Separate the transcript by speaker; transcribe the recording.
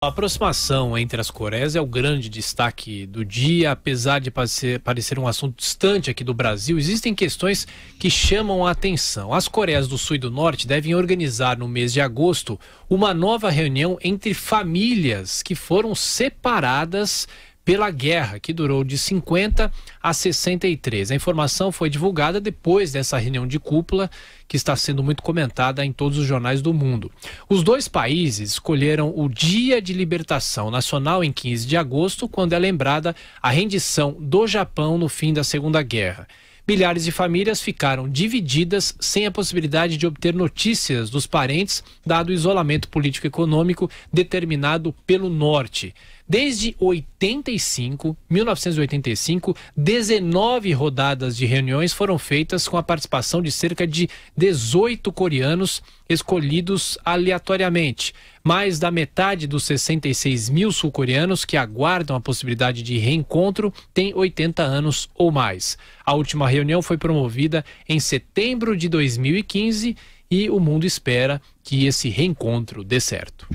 Speaker 1: A aproximação entre as Coreias é o grande destaque do dia, apesar de parecer, parecer um assunto distante aqui do Brasil, existem questões que chamam a atenção. As Coreias do Sul e do Norte devem organizar no mês de agosto uma nova reunião entre famílias que foram separadas pela guerra, que durou de 50 a 63. A informação foi divulgada depois dessa reunião de cúpula, que está sendo muito comentada em todos os jornais do mundo. Os dois países escolheram o Dia de Libertação Nacional em 15 de agosto, quando é lembrada a rendição do Japão no fim da Segunda Guerra. Milhares de famílias ficaram divididas sem a possibilidade de obter notícias dos parentes, dado o isolamento político-econômico determinado pelo Norte. Desde 85, 1985, 19 rodadas de reuniões foram feitas com a participação de cerca de 18 coreanos escolhidos aleatoriamente. Mais da metade dos 66 mil sul-coreanos que aguardam a possibilidade de reencontro tem 80 anos ou mais. A última reunião foi promovida em setembro de 2015 e o mundo espera que esse reencontro dê certo.